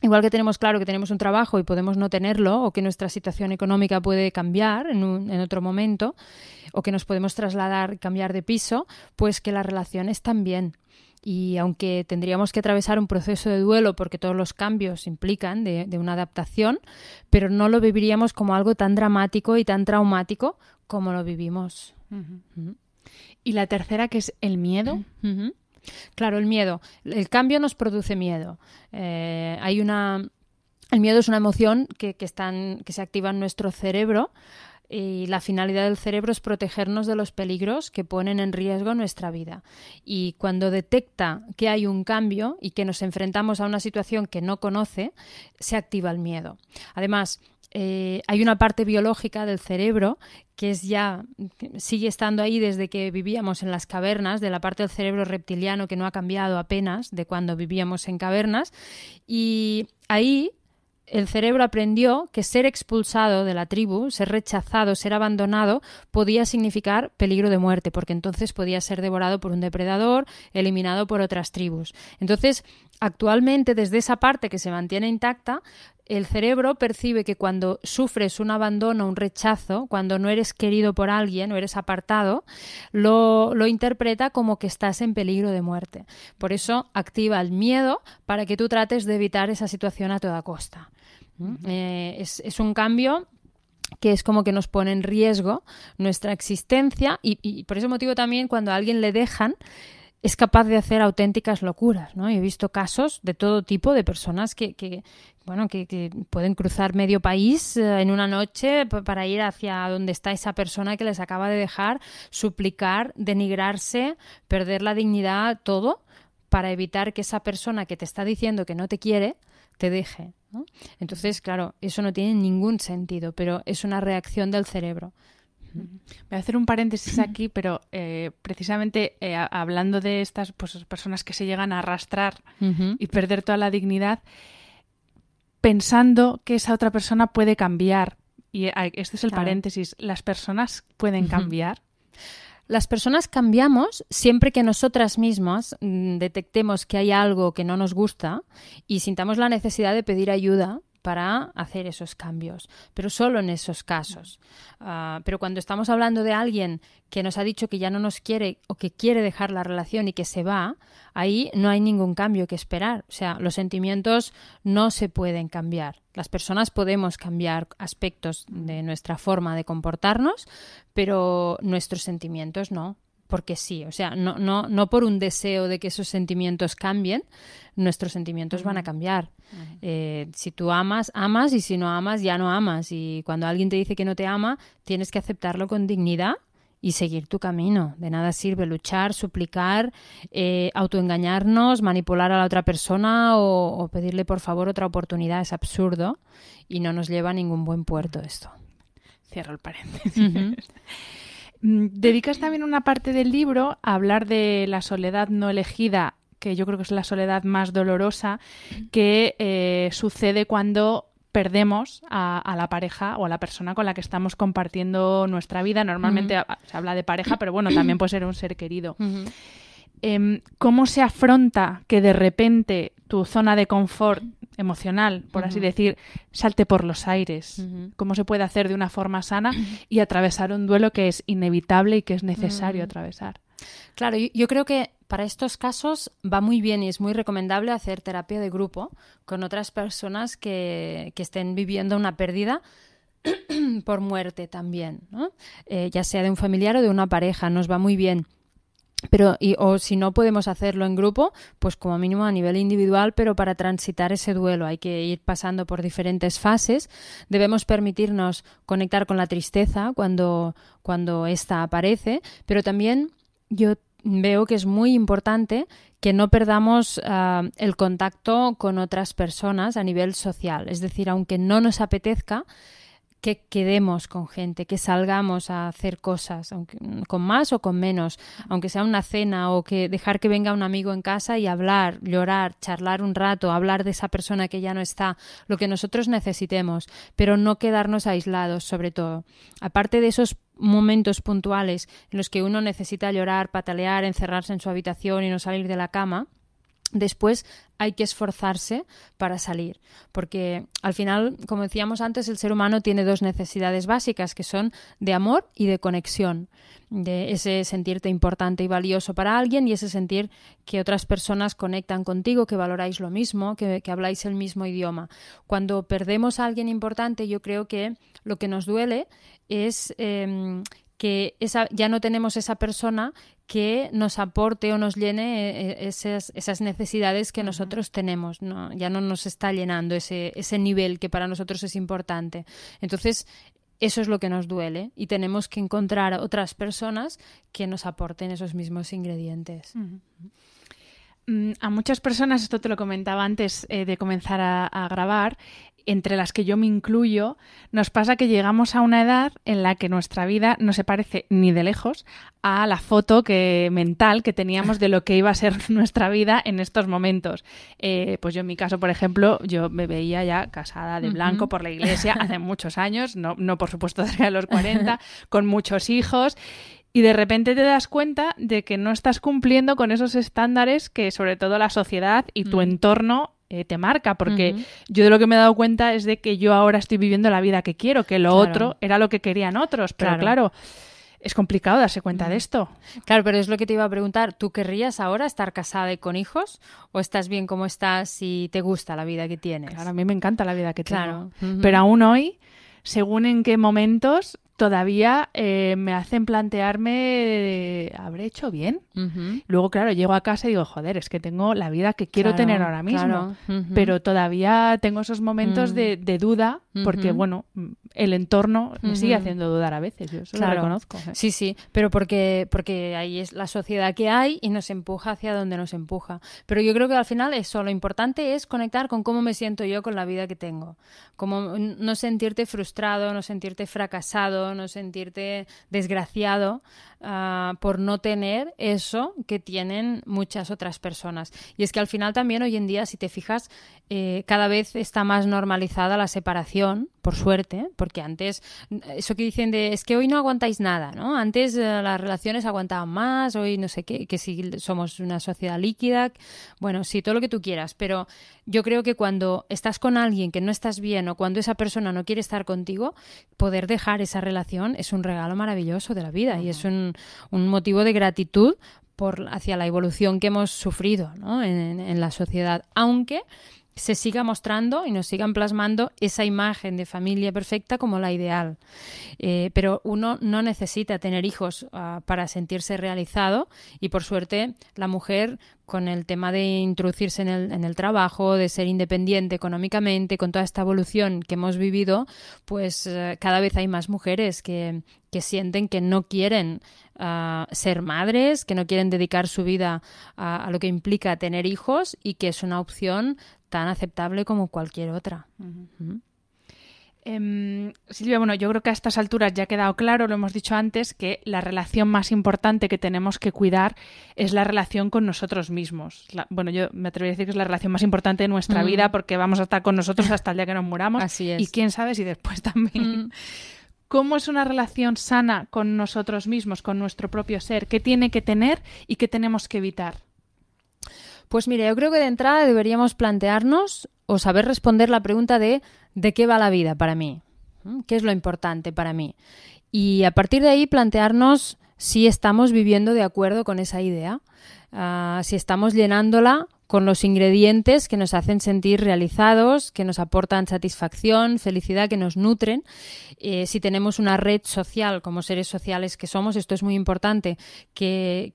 Igual que tenemos claro que tenemos un trabajo y podemos no tenerlo, o que nuestra situación económica puede cambiar en, en otro momento, o que nos podemos trasladar y cambiar de piso, pues que las relaciones también. Y aunque tendríamos que atravesar un proceso de duelo porque todos los cambios implican de, una adaptación, pero no lo viviríamos como algo tan dramático y tan traumático como lo vivimos. Y la tercera, que es el miedo. Claro, el miedo. El cambio nos produce miedo. Eh, hay una. El miedo es una emoción que, que se activa en nuestro cerebro y la finalidad del cerebro es protegernos de los peligros que ponen en riesgo nuestra vida. Y cuando detecta que hay un cambio y que nos enfrentamos a una situación que no conoce, se activa el miedo. Además, eh, hay una parte biológica del cerebro que es ya sigue estando ahí desde que vivíamos en las cavernas, de la parte del cerebro reptiliano que no ha cambiado apenas de cuando vivíamos en cavernas y ahí el cerebro aprendió que ser expulsado de la tribu, ser rechazado, ser abandonado, podía significar peligro de muerte, porque entonces podía ser devorado por un depredador, eliminado por otras tribus. Entonces, actualmente, desde esa parte que se mantiene intacta, el cerebro percibe que cuando sufres un abandono, un rechazo, cuando no eres querido por alguien o eres apartado, lo, interpreta como que estás en peligro de muerte. Por eso activa el miedo para que tú trates de evitar esa situación a toda costa. Eh, es, un cambio que es como que nos pone en riesgo nuestra existencia y, y, por ese motivo también cuando a alguien le dejan es capaz de hacer auténticas locuras, ¿no? He visto casos de todo tipo de personas que, bueno, que, pueden cruzar medio país eh, en una noche para ir hacia donde está esa persona que les acaba de dejar, suplicar, denigrarse, perder la dignidad, todo, para evitar que esa persona que te está diciendo que no te quiere, te deje. Entonces, claro, eso no tiene ningún sentido, pero es una reacción del cerebro. Voy a hacer un paréntesis aquí, pero eh, precisamente eh, hablando de estas pues, personas que se llegan a arrastrar y perder toda la dignidad, pensando que esa otra persona puede cambiar. Y eh, este es el paréntesis, las personas pueden cambiar. Las personas cambiamos siempre que nosotras mismas mm, detectemos que hay algo que no nos gusta y sintamos la necesidad de pedir ayuda para hacer esos cambios, pero solo en esos casos. Ah, pero cuando estamos hablando de alguien que nos ha dicho que ya no nos quiere o que quiere dejar la relación y que se va, ahí no hay ningún cambio que esperar. O sea, los sentimientos no se pueden cambiar. Las personas podemos cambiar aspectos de nuestra forma de comportarnos, pero nuestros sentimientos no porque sí, o sea, no, no, no por un deseo de que esos sentimientos cambien, nuestros sentimientos van a cambiar. Eh, si tú amas, amas y si no amas, ya no amas. Y cuando alguien te dice que no te ama, tienes que aceptarlo con dignidad y seguir tu camino. De nada sirve luchar, suplicar, eh, autoengañarnos, manipular a la otra persona o, pedirle por favor otra oportunidad. Es absurdo y no nos lleva a ningún buen puerto esto. Cierro el paréntesis. Mm, dedicas también una parte del libro a hablar de la soledad no elegida, que yo creo que es la soledad más dolorosa, que eh, sucede cuando perdemos a, la pareja o a la persona con la que estamos compartiendo nuestra vida. Normalmente se habla de pareja, pero bueno, también puede ser un ser querido. Em, ¿Cómo se afronta que de repente tu zona de confort emocional, por así decir, salte por los aires, cómo se puede hacer de una forma sana y atravesar un duelo que es inevitable y que es necesario atravesar. Claro, yo, creo que para estos casos va muy bien y es muy recomendable hacer terapia de grupo con otras personas que, que estén viviendo una pérdida por muerte también, eh, ya sea de un familiar o de una pareja, nos va muy bien. Pero, o si no podemos hacerlo en grupo, pues como mínimo a nivel individual, pero para transitar ese duelo hay que ir pasando por diferentes fases. Debemos permitirnos conectar con la tristeza cuando, cuando aparece, pero también yo veo que es muy importante que no perdamos ah, el contacto con otras personas a nivel social. Es decir, aunque no nos apetezca, que quedemos con gente, que salgamos a hacer cosas, aunque, con más o con menos, aunque sea una cena o que dejar que venga un amigo en casa y hablar, llorar, charlar un rato, hablar de esa persona que ya no está, lo que nosotros necesitemos, pero no quedarnos aislados sobre todo. Aparte de esos momentos puntuales en los que uno necesita llorar, patalear, encerrarse en su habitación y no salir de la cama, Después hay que esforzarse para salir, porque al final, como decíamos antes, el ser humano tiene dos necesidades básicas, que son de amor y de conexión, de ese sentirte importante y valioso para alguien y ese sentir que otras personas conectan contigo, que valoráis lo mismo, que, habláis el mismo idioma. Cuando perdemos a alguien importante, yo creo que lo que nos duele es em, que esa, ya no tenemos esa persona que nos aporte o nos llene eh, eh, esas, necesidades que nosotros tenemos. ¿no? Ya no nos está llenando ese, nivel que para nosotros es importante. Entonces, eso es lo que nos duele y tenemos que encontrar otras personas que nos aporten esos mismos ingredientes. Mm, a muchas personas, esto te lo comentaba antes eh, de comenzar a, grabar, entre las que yo me incluyo, nos pasa que llegamos a una edad en la que nuestra vida no se parece ni de lejos a la foto mental que teníamos de lo que iba a ser nuestra vida en estos momentos. Eh, pues yo en mi caso, por ejemplo, yo me veía ya casada de blanco por la iglesia hace muchos años, no, por supuesto cerca de los 40, con muchos hijos y de repente te das cuenta de que no estás cumpliendo con esos estándares que sobre todo la sociedad y tu mm. entorno eh, te marca, porque yo de lo que me he dado cuenta es de que yo ahora estoy viviendo la vida que quiero, que lo otro era lo que querían otros, pero claro, es complicado darse cuenta de mm. esto. Claro, pero es lo que te iba a preguntar. ¿Tú querrías ahora estar casada y con hijos? ¿O estás bien como estás y te gusta la vida que tienes? Claro, a mí me encanta la vida que tengo. Pero aún hoy, según en qué momentos, todavía eh, me hacen plantearme, ¿habré hecho bien? Luego, claro, llego a casa y digo, joder, es que tengo la vida que quiero tener ahora mismo, pero todavía tengo esos momentos de, mm. duda, porque, bueno, el entorno me sigue haciendo dudar a veces, yo eso lo reconozco. ¿eh? Sí, sí, pero porque, porque ahí es la sociedad que hay y nos empuja hacia donde nos empuja. Pero yo creo que al final eso, lo importante es conectar con cómo me siento yo con la vida que tengo, como no sentirte frustrado, no sentirte fracasado, no sentirte desgraciado Ah, por no tener eso que tienen muchas otras personas. Y es que al final también hoy en día, si te fijas, eh, cada vez está más normalizada la separación, por suerte, porque antes, eso que dicen de es que hoy no aguantáis nada, ¿no? Antes eh, las relaciones aguantaban más, hoy no sé qué, que si somos una sociedad líquida, bueno, sí, todo lo que tú quieras, pero yo creo que cuando estás con alguien que no estás bien o cuando esa persona no quiere estar contigo, poder dejar esa relación es un regalo maravilloso de la vida y es un un, motivo de gratitud por, hacia la evolución que hemos sufrido en, la sociedad, aunque se siga mostrando y nos sigan plasmando esa imagen de familia perfecta como la ideal. Eh, pero uno no necesita tener hijos ah, para sentirse realizado y por suerte la mujer con el tema de introducirse en el, en el trabajo, de ser independiente económicamente, con toda esta evolución que hemos vivido, pues eh, cada vez hay más mujeres que, que sienten que no quieren ah, ser madres, que no quieren dedicar su vida a, lo que implica tener hijos y que es una opción tan aceptable como cualquier otra. Em, Silvia, bueno, yo creo que a estas alturas ya ha quedado claro, lo hemos dicho antes, que la relación más importante que tenemos que cuidar es la relación con nosotros mismos. bueno, yo me atrevería a decir que es la relación más importante de nuestra vida mm. porque vamos a estar con nosotros hasta el día que nos muramos. Así es. Y quién sabe si después también. Mm. ¿Cómo es una relación sana con nosotros mismos, con nuestro propio ser? ¿Qué tiene que tener y qué tenemos que evitar? Pues mire, yo creo que de entrada deberíamos plantearnos o saber responder la pregunta de ¿de qué va la vida para mí? ¿Mm? ¿Qué es lo importante para mí? Y a partir de ahí plantearnos si estamos viviendo de acuerdo con esa idea, ah, si estamos llenándola con los ingredientes que nos hacen sentir realizados, que nos aportan satisfacción, felicidad, que nos nutren. Eh, si tenemos una red social, como seres sociales que somos, esto es muy importante, que,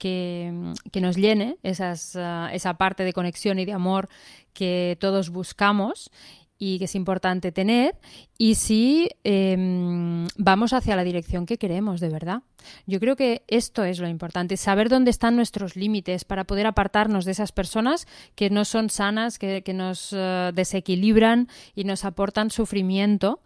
nos llene ah, esa parte de conexión y de amor que todos buscamos y que es importante tener y si em, vamos hacia la dirección que queremos, de verdad. Yo creo que esto es lo importante, saber dónde están nuestros límites para poder apartarnos de esas personas que no son sanas, que, nos eh, desequilibran y nos aportan sufrimiento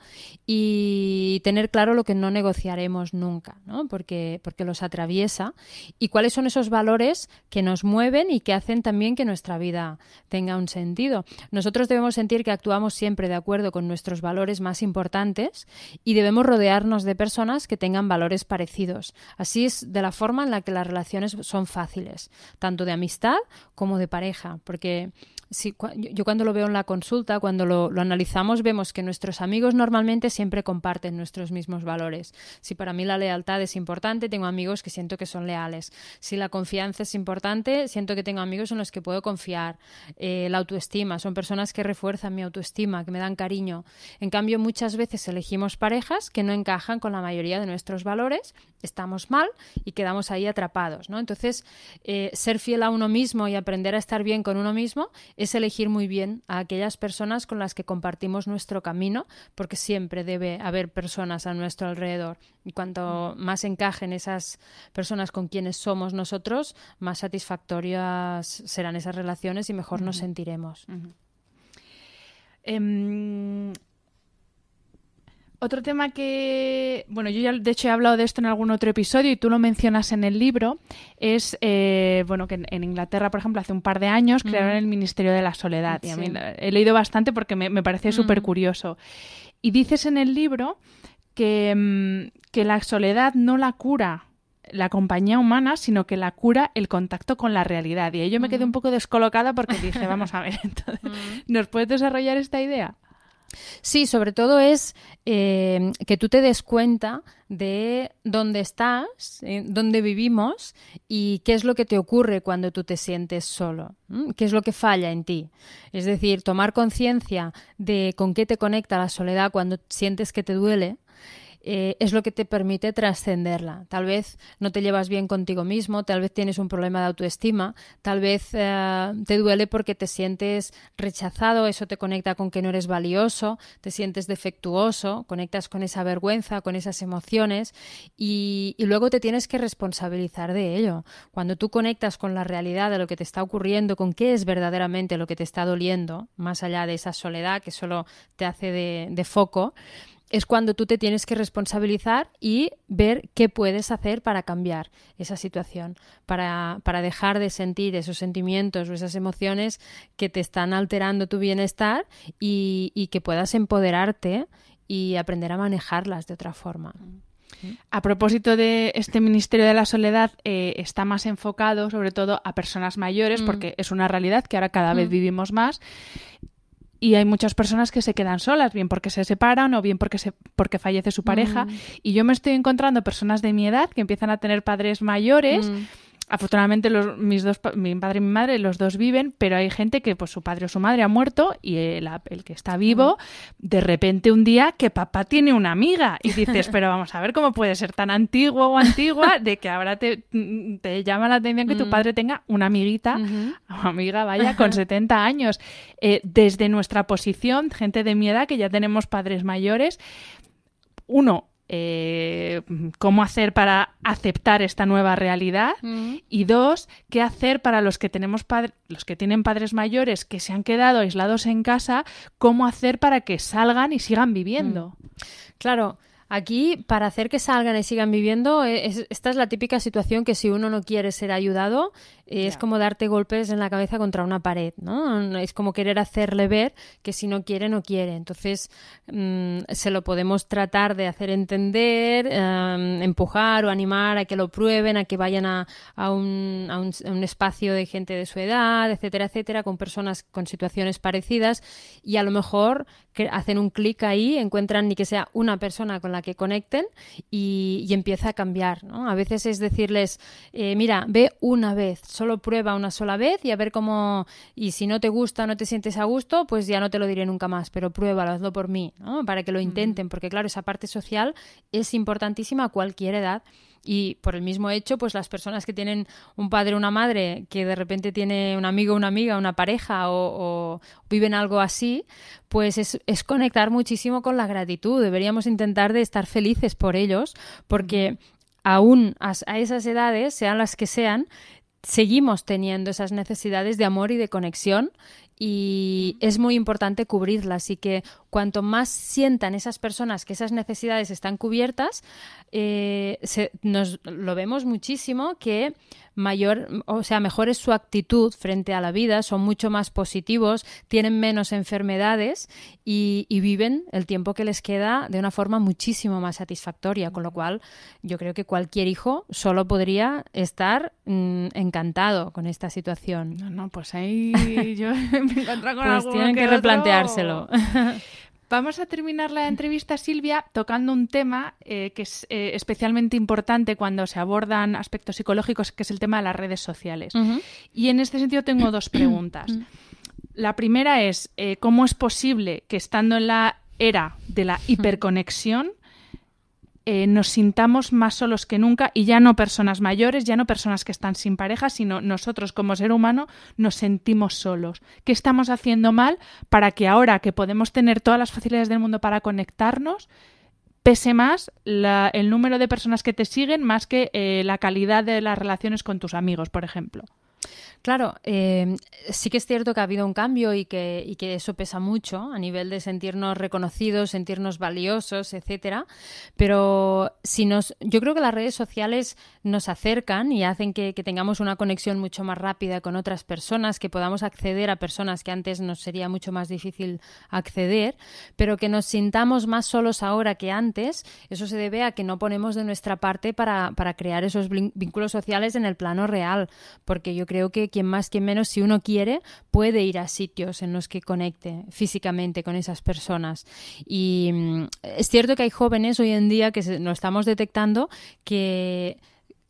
y tener claro lo que no negociaremos nunca, ¿no? Porque, porque los atraviesa y cuáles son esos valores que nos mueven y que hacen también que nuestra vida tenga un sentido. Nosotros debemos sentir que actuamos siempre de acuerdo con nuestros valores más importantes importantes y debemos rodearnos de personas que tengan valores parecidos. Así es de la forma en la que las relaciones son fáciles, tanto de amistad como de pareja, porque si, yo cuando lo veo en la consulta, cuando lo, analizamos, vemos que nuestros amigos normalmente siempre comparten nuestros mismos valores. Si para mí la lealtad es importante, tengo amigos que siento que son leales. Si la confianza es importante, siento que tengo amigos en los que puedo confiar. Eh, la autoestima, son personas que refuerzan mi autoestima, que me dan cariño. En cambio, muchas veces elegimos parejas que no encajan con la mayoría de nuestros valores, estamos mal y quedamos ahí atrapados, ¿no? Entonces, eh, ser fiel a uno mismo y aprender a estar bien con uno mismo es elegir muy bien a aquellas personas con las que compartimos nuestro camino, porque siempre debe haber personas a nuestro alrededor. Y cuanto más encajen esas personas con quienes somos nosotros, más satisfactorias serán esas relaciones y mejor nos sentiremos. Em, otro tema que, bueno, yo ya de hecho he hablado de esto en algún otro episodio y tú lo mencionas en el libro, es, eh, bueno, que en, Inglaterra, por ejemplo, hace un par de años crearon el Ministerio de la Soledad. Y he leído bastante porque me, me parece súper curioso. Y dices en el libro mm, que, la soledad no la cura la compañía humana, sino que la cura el contacto con la realidad. Y ahí yo me quedé un poco descolocada porque dije, vamos a ver, ¿nos puedes desarrollar esta idea? Sí, sobre todo es eh, que tú te des cuenta de dónde estás, eh, dónde vivimos y qué es lo que te ocurre cuando tú te sientes solo, qué es lo que falla en ti. Es decir, tomar conciencia de con qué te conecta la soledad cuando sientes que te duele eh, es lo que te permite trascenderla. Tal vez no te llevas bien contigo mismo, tal vez tienes un problema de autoestima, tal vez eh, te duele porque te sientes rechazado, eso te conecta con que no eres valioso, te sientes defectuoso, conectas con esa vergüenza, con esas emociones y, luego te tienes que responsabilizar de ello. Cuando tú conectas con la realidad de lo que te está ocurriendo, con qué es verdaderamente lo que te está doliendo, más allá de esa soledad que solo te hace de foco, es cuando tú te tienes que responsabilizar y ver qué puedes hacer para cambiar esa situación, para, dejar de sentir esos sentimientos o esas emociones que te están alterando tu bienestar y, que puedas empoderarte y aprender a manejarlas de otra forma. Mm. A propósito de este Ministerio de la Soledad, eh, está más enfocado sobre todo a personas mayores, mm. porque es una realidad que ahora cada vez mm. vivimos más. Y hay muchas personas que se quedan solas, bien porque se separan o bien porque, se, porque fallece su pareja. Mm. Y yo me estoy encontrando personas de mi edad que empiezan a tener padres mayores. Mm afortunadamente los, mis dos, mi padre y mi madre, los dos viven, pero hay gente que pues su padre o su madre ha muerto y el, el que está vivo, de repente un día que papá tiene una amiga y dices, pero vamos a ver cómo puede ser tan antiguo o antigua de que ahora te, te llama la atención que tu padre tenga una amiguita o amiga, vaya, con 70 años. Eh, desde nuestra posición, gente de mi edad que ya tenemos padres mayores, uno, eh, cómo hacer para aceptar esta nueva realidad mm. y dos, qué hacer para los que tenemos los que tienen padres mayores que se han quedado aislados en casa, cómo hacer para que salgan y sigan viviendo. Mm. Claro, Aquí, para hacer que salgan y sigan viviendo, e-, esta es la típica situación que si uno no quiere ser ayudado, eh, es como darte golpes en la cabeza contra una pared, ¿no? Es como querer hacerle ver que si no quiere, no quiere. Entonces, mm, se lo podemos tratar de hacer entender, em, empujar o animar a que lo prueben, a que vayan a, un, a, un, espacio de gente de su edad, etcétera, etcétera, con personas con situaciones parecidas y a lo mejor hacen un clic ahí, encuentran ni que sea una persona con la que conecten y, empieza a cambiar. A veces es decirles, eh, mira, ve una vez, solo prueba una sola vez y a ver cómo, y si no te gusta no te sientes a gusto, pues ya no te lo diré nunca más, pero pruébalo, hazlo por mí, para que lo mm. intenten, porque claro, esa parte social es importantísima a cualquier edad. Y por el mismo hecho, pues las personas que tienen un padre o una madre que de repente tiene un amigo, una amiga, una pareja o, viven algo así, pues es, es, conectar muchísimo con la gratitud. Deberíamos intentar de estar felices por ellos porque aún a esas edades, sean las que sean, seguimos teniendo esas necesidades de amor y de conexión y es muy importante cubrirla. Así que cuanto más sientan esas personas que esas necesidades están cubiertas, eh, se, nos, lo vemos muchísimo que mayor, o sea, mejor es su actitud frente a la vida, son mucho más positivos, tienen menos enfermedades y, viven el tiempo que les queda de una forma muchísimo más satisfactoria, con lo cual yo creo que cualquier hijo solo podría estar mm, encantado con esta situación. No, no, pues ahí yo me encuentro con pues tienen que, que replanteárselo. Vamos a terminar la entrevista, Silvia, tocando un tema eh, que es eh, especialmente importante cuando se abordan aspectos psicológicos, que es el tema de las redes sociales. Y en este sentido tengo dos preguntas. La primera es, eh, ¿cómo es posible que estando en la era de la hiperconexión, eh, nos sintamos más solos que nunca y ya no personas mayores, ya no personas que están sin pareja, sino nosotros como ser humano nos sentimos solos. ¿Qué estamos haciendo mal para que ahora que podemos tener todas las facilidades del mundo para conectarnos, pese más el número de personas que te siguen más que eh, la calidad de las relaciones con tus amigos, por ejemplo? Claro, em, sí que es cierto que ha habido un cambio y que, eso pesa mucho a nivel de sentirnos reconocidos, sentirnos valiosos, etcétera. Pero si nos, yo creo que las redes sociales nos acercan y hacen que, tengamos una conexión mucho más rápida con otras personas, que podamos acceder a personas que antes nos sería mucho más difícil acceder, pero que nos sintamos más solos ahora que antes. Eso se debe a que no ponemos de nuestra parte para, para crear esos vínculos sociales en el plano real, porque yo creo que quien más, quien menos, si uno quiere, puede ir a sitios en los que conecte físicamente con esas personas. Y mm, es cierto que hay jóvenes hoy en día que no estamos detectando que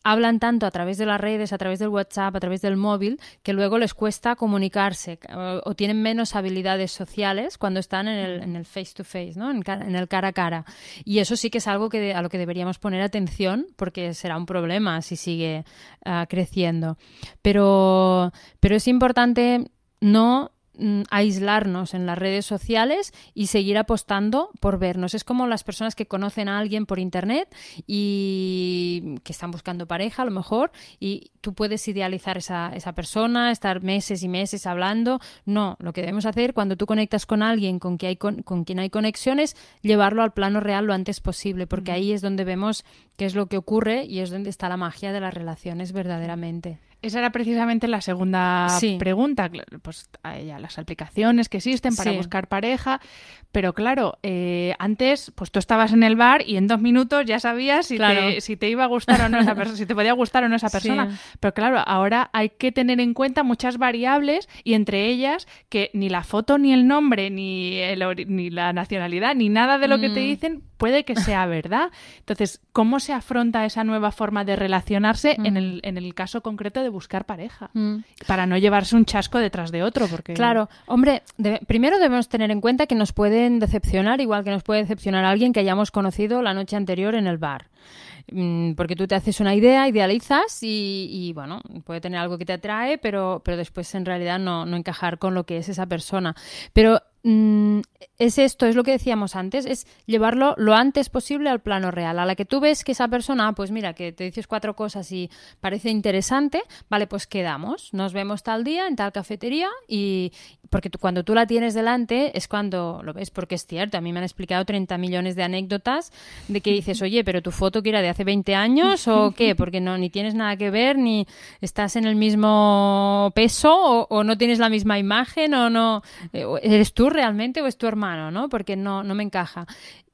hablan tanto a través de las redes, a través del WhatsApp, a través del móvil, que luego les cuesta comunicarse eh, o, tienen menos habilidades sociales cuando están en el, mm. face to face, ¿no? En, el cara a cara. Y eso sí que es algo a lo que deberíamos poner atención porque será un problema si sigue ah, creciendo. Pero, pero es importante no Mm, aislarnos en las redes sociales y seguir apostando por vernos. Es como las personas que conocen a alguien por internet y que están buscando pareja a lo mejor y tú puedes idealizar esa, esa persona, estar meses y meses hablando. No, lo que debemos hacer cuando tú conectas con alguien con, que hay con, con quien hay conexiones, llevarlo al plano real lo antes posible, porque ahí es donde vemos qué es lo que ocurre y es donde está la magia de las relaciones verdaderamente. Esa era precisamente la segunda pregunta. Pues las aplicaciones que existen para buscar pareja. Pero claro, eh, antes, pues tú estabas en el bar y en dos minutos ya sabías si, te, si te, iba a gustar o no esa persona, si te podía gustar o no esa persona. Pero claro, ahora hay que tener en cuenta muchas variables y entre ellas que ni la foto, ni el nombre, ni, el, ni la nacionalidad, ni nada de lo que te mm. dicen puede que sea verdad. Entonces, ¿cómo se afronta esa nueva forma de relacionarse en, el, mm. caso concreto de buscar pareja? Mm. Para no llevarse un chasco detrás de otro, porque... Claro, hombre, primero debemos tener en cuenta que nos pueden decepcionar, igual que nos puede decepcionar alguien que hayamos conocido la noche anterior en el bar mm, porque tú te haces una idea, idealizas y, bueno, puede tener algo que te atrae, pero, pero después en realidad no, no encajar con lo que es esa persona. Pero Mm, es esto, es lo que decíamos antes, es llevarlo lo antes posible al plano real, a la que tú ves que esa persona, pues mira, que te dices cuatro cosas y parece interesante, vale, pues quedamos, nos vemos tal día en tal cafetería y porque cuando tú la tienes delante es cuando lo ves, porque es cierto, a mí me han explicado 30 millones de anécdotas de que dices, oye, pero tu foto que era de hace 20 años o qué, porque no, ni tienes nada que ver, ni estás en el mismo peso o, o no tienes la misma imagen o no, eh, eres tú realmente o es tu hermano, ¿no? Porque no, no me encaja.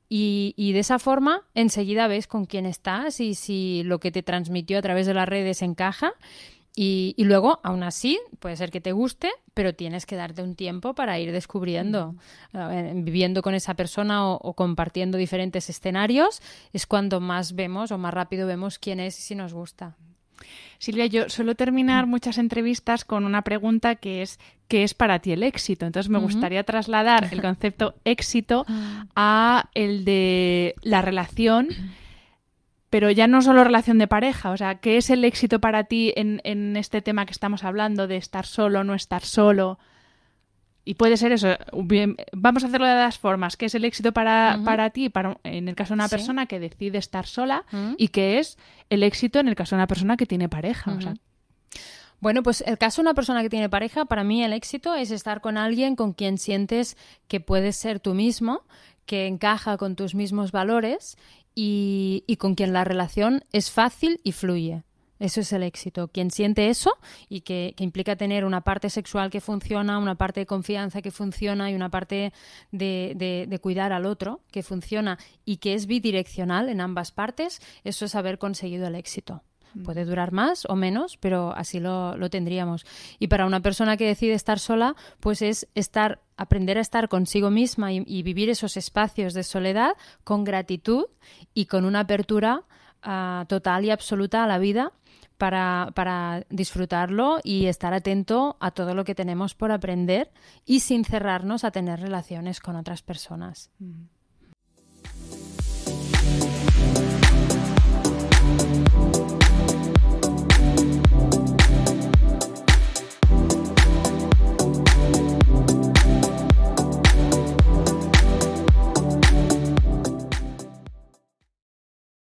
Y, y, de esa forma enseguida ves con quién estás y si lo que te transmitió a través de las redes encaja y, luego, aún así, puede ser que te guste, pero tienes que darte un tiempo para ir descubriendo. viviendo con esa persona o, compartiendo diferentes escenarios es cuando más vemos o más rápido vemos quién es y si nos gusta. Silvia, yo suelo terminar muchas entrevistas con una pregunta que es ¿qué es para ti el éxito? Entonces me gustaría trasladar el concepto éxito a el de la relación pero ya no solo relación de pareja, o sea, ¿qué es el éxito para ti en, este tema que estamos hablando de estar solo, no estar solo? Y puede ser eso, vamos a hacerlo de las formas, ¿qué es el éxito para, ti, para, en el caso de una persona que decide estar sola, y qué es el éxito en el caso de una persona que tiene pareja? bueno, pues el caso de una persona que tiene pareja, para mí el éxito es estar con alguien con quien sientes que puedes ser tú mismo, que encaja con tus mismos valores y, con quien la relación es fácil y fluye. Eso es el éxito. Quien siente eso y que, implica tener una parte sexual que funciona, una parte de confianza que funciona y una parte de, cuidar al otro que funciona y que es bidireccional en ambas partes, eso es haber conseguido el éxito. Mm. Puede durar más o menos, pero así lo, tendríamos. Y para una persona que decide estar sola, pues es estar, aprender a estar consigo misma y, vivir esos espacios de soledad con gratitud y con una apertura ah, total y absoluta a la vida para, disfrutarlo y estar atento a todo lo que tenemos por aprender y sin cerrarnos a tener relaciones con otras personas. Mm.